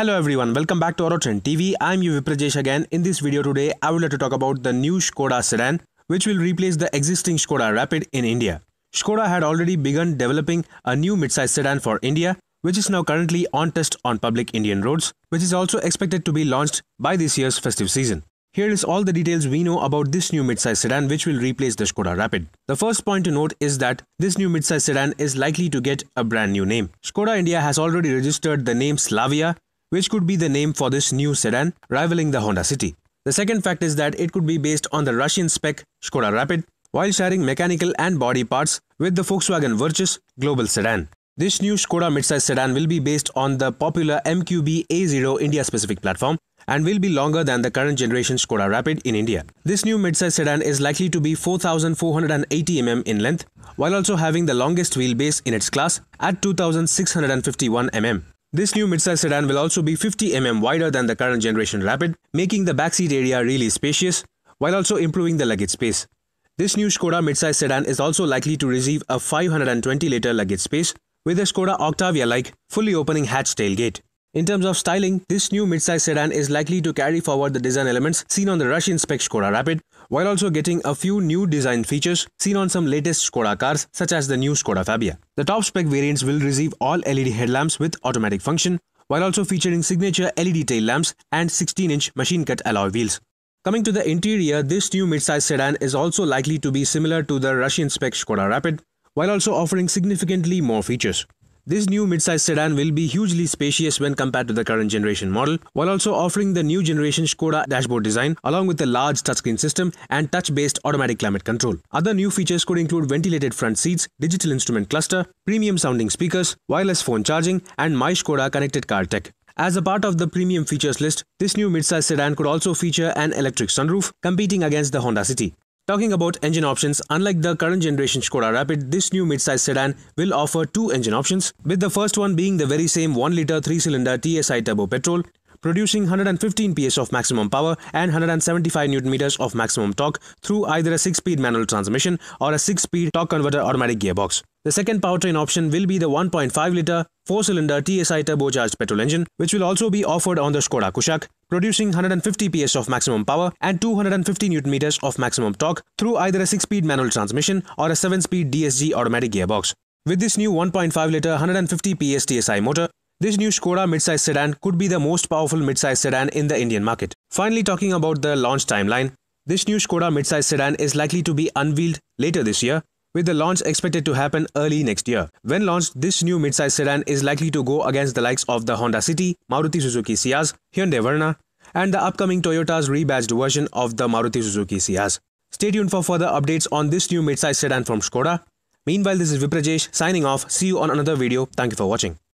Hello everyone, welcome back to AutoTrend TV. I'm Yuvi Prajesh again. In this video today, I would like to talk about the new Skoda sedan, which will replace the existing Skoda Rapid in India. Skoda had already begun developing a new midsize sedan for India, which is now currently on test on public Indian roads, which is also expected to be launched by this year's festive season. Here is all the details we know about this new midsize sedan which will replace the Skoda Rapid. The first point to note is that this new midsize sedan is likely to get a brand new name. Skoda India has already registered the name Slavia which could be the name for this new sedan rivaling the Honda City. The second fact is that it could be based on the Russian spec Skoda Rapid while sharing mechanical and body parts with the Volkswagen Virtus global sedan. This new Skoda midsize sedan will be based on the popular MQB A0 India specific platform and will be longer than the current generation Skoda Rapid in India. This new midsize sedan is likely to be 4480 mm in length while also having the longest wheelbase in its class at 2651 mm. This new midsize sedan will also be 50mm wider than the current generation Rapid, making the backseat area really spacious, while also improving the luggage space. This new Skoda midsize sedan is also likely to receive a 520-litre luggage space, with the Skoda Octavia-like fully opening hatch tailgate. In terms of styling, this new midsize sedan is likely to carry forward the design elements seen on the Russian spec Skoda Rapid, while also getting a few new design features seen on some latest Skoda cars such as the new Skoda Fabia. The top spec variants will receive all LED headlamps with automatic function, while also featuring signature LED tail lamps and 16-inch machine-cut alloy wheels. Coming to the interior, this new midsize sedan is also likely to be similar to the Russian spec Skoda Rapid, while also offering significantly more features. This new midsize sedan will be hugely spacious when compared to the current generation model, while also offering the new generation Skoda dashboard design along with a large touchscreen system and touch-based automatic climate control. Other new features could include ventilated front seats, digital instrument cluster, premium sounding speakers, wireless phone charging, and My Skoda connected car tech. As a part of the premium features list, this new midsize sedan could also feature an electric sunroof, competing against the Honda City. Talking about engine options, unlike the current generation Skoda Rapid, this new midsize sedan will offer two engine options, with the first one being the very same 1-litre 3-cylinder TSI turbo petrol, producing 115 PS of maximum power and 175 Nm of maximum torque through either a 6-speed manual transmission or a 6-speed torque converter automatic gearbox. The second powertrain option will be the 1.5-litre 4-cylinder TSI turbocharged petrol engine, which will also be offered on the Skoda Kushaq, producing 150 PS of maximum power and 250 Nm of maximum torque through either a 6-speed manual transmission or a 7-speed DSG automatic gearbox. With this new 1.5-litre 150 PS TSI motor, this new Skoda midsize sedan could be the most powerful midsize sedan in the Indian market. Finally talking about the launch timeline, this new Skoda midsize sedan is likely to be unveiled later this year with the launch expected to happen early next year. When launched, this new midsize sedan is likely to go against the likes of the Honda City, Maruti Suzuki Sias, Hyundai Verna, and the upcoming Toyota's rebadged version of the Maruti Suzuki Sias. Stay tuned for further updates on this new midsize sedan from Skoda. Meanwhile, this is Viprajesh signing off. See you on another video. Thank you for watching.